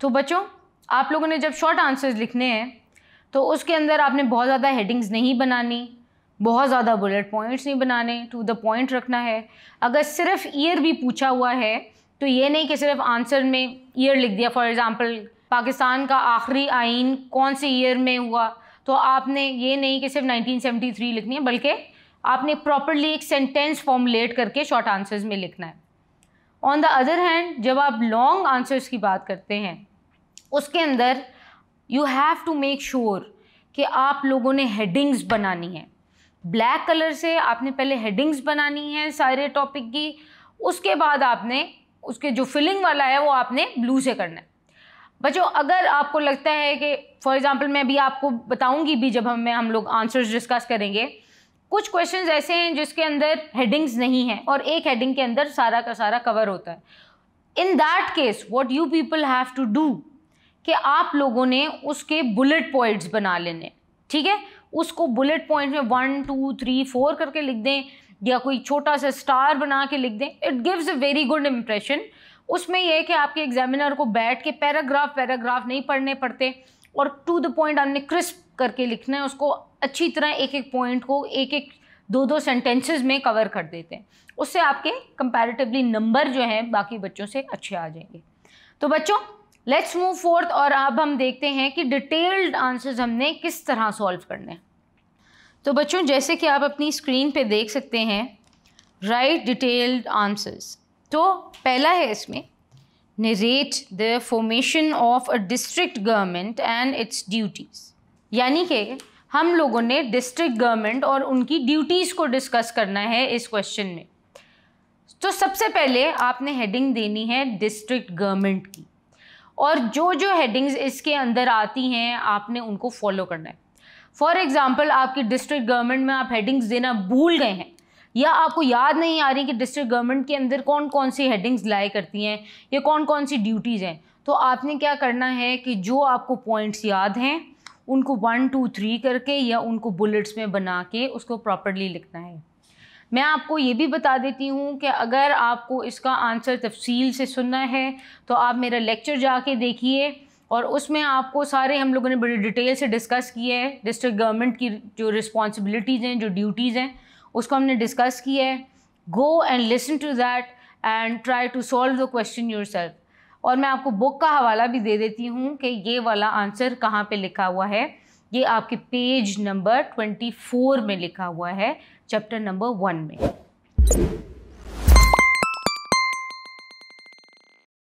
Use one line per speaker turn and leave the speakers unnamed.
तो बच्चों आप लोगों ने जब शॉर्ट आंसर्स लिखने हैं तो उसके अंदर आपने बहुत ज़्यादा हेडिंग्स नहीं बनानी बहुत ज़्यादा बुलेट पॉइंट्स नहीं बनाने टू द पॉइंट रखना है अगर सिर्फ ईयर भी पूछा हुआ है तो ये नहीं कि सिर्फ आंसर में ईयर लिख दिया फॉर एग्ज़ाम्पल पाकिस्तान का आखिरी आइन कौन से ईयर में हुआ तो आपने ये नहीं कि सिर्फ 1973 लिखनी है बल्कि आपने प्रॉपरली एक सेंटेंस फॉर्मुलेट करके शॉर्ट आंसर्स में लिखना है ऑन द अदर हैंड जब आप लॉन्ग आंसर्स की बात करते हैं उसके अंदर you have to make sure कि आप लोगों ने हेडिंग्स बनानी है ब्लैक कलर से आपने पहले हेडिंग्स बनानी है सारे टॉपिक की उसके बाद आपने उसके जो फिलिंग वाला है वो आपने ब्लू से करना है बच्चों अगर आपको लगता है कि फॉर एग्ज़ाम्पल मैं अभी आपको बताऊंगी भी जब हमें हम लोग आंसर्स डिस्कस करेंगे कुछ क्वेश्चंस ऐसे हैं जिसके अंदर हेडिंग्स नहीं हैं और एक हेडिंग के अंदर सारा का सारा कवर होता है in that case what you people have to do कि आप लोगों ने उसके बुलेट पॉइंट्स बना लेने ठीक है उसको बुलेट पॉइंट में वन टू थ्री फोर करके लिख दें या कोई छोटा सा स्टार बना के लिख दें it gives a very good impression उसमें यह है कि आपके एग्जामिनर को बैठ के पैराग्राफ पैराग्राफ नहीं पढ़ने पड़ते और टू द पॉइंट आपने क्रिस्प करके लिखना है उसको अच्छी तरह एक एक पॉइंट को एक एक दो दो सेंटेंसेस में कवर कर देते हैं उससे आपके कंपैरेटिवली नंबर जो हैं बाकी बच्चों से अच्छे आ जाएंगे तो बच्चों लेट्स मूव फोर्थ और अब हम देखते हैं कि डिटेल्ड आंसर्स हमने किस तरह सॉल्व करने हैं तो बच्चों जैसे कि आप अपनी स्क्रीन पे देख सकते हैं राइट डिटेल्ड आंसर्स तो पहला है इसमें narrate the formation of a district government and its duties यानी कि हम लोगों ने डिस्ट्रिक्ट गवर्नमेंट और उनकी ड्यूटीज़ को डिस्कस करना है इस क्वेश्चन में तो सबसे पहले आपने हेडिंग देनी है डिस्ट्रिक्ट गवर्नमेंट की और जो जो हेडिंग्स इसके अंदर आती हैं आपने उनको फॉलो करना है फॉर एग्ज़ाम्पल आपकी डिस्ट्रिक्ट गवर्नमेंट में आप हेडिंग्स देना भूल गए हैं या आपको याद नहीं आ रही कि डिस्ट्रिक्ट गवर्नमेंट के अंदर कौन कौन सी हेडिंग्स लाए करती हैं या कौन कौन सी ड्यूटीज़ हैं तो आपने क्या करना है कि जो आपको पॉइंट्स याद हैं उनको वन टू थ्री करके या उनको बुलेट्स में बना के उसको प्रॉपरली लिखना है मैं आपको ये भी बता देती हूँ कि अगर आपको इसका आंसर तफसील से सुनना है तो आप मेरा लेक्चर जाके देखिए और उसमें आपको सारे हम लोगों ने बड़ी डिटेल से डिस्कस किया है डिस्ट्रिक्ट गवर्नमेंट की जो रिस्पॉन्सिबिलिटीज़ हैं जो ड्यूटीज़ हैं उसको हमने डिस्कस किया है go and listen to that and try to solve the question yourself और मैं आपको बुक का हवाला भी दे देती हूँ कि ये वाला आंसर कहाँ पे लिखा हुआ है ये आपके पेज नंबर 24 में लिखा हुआ है चैप्टर नंबर वन में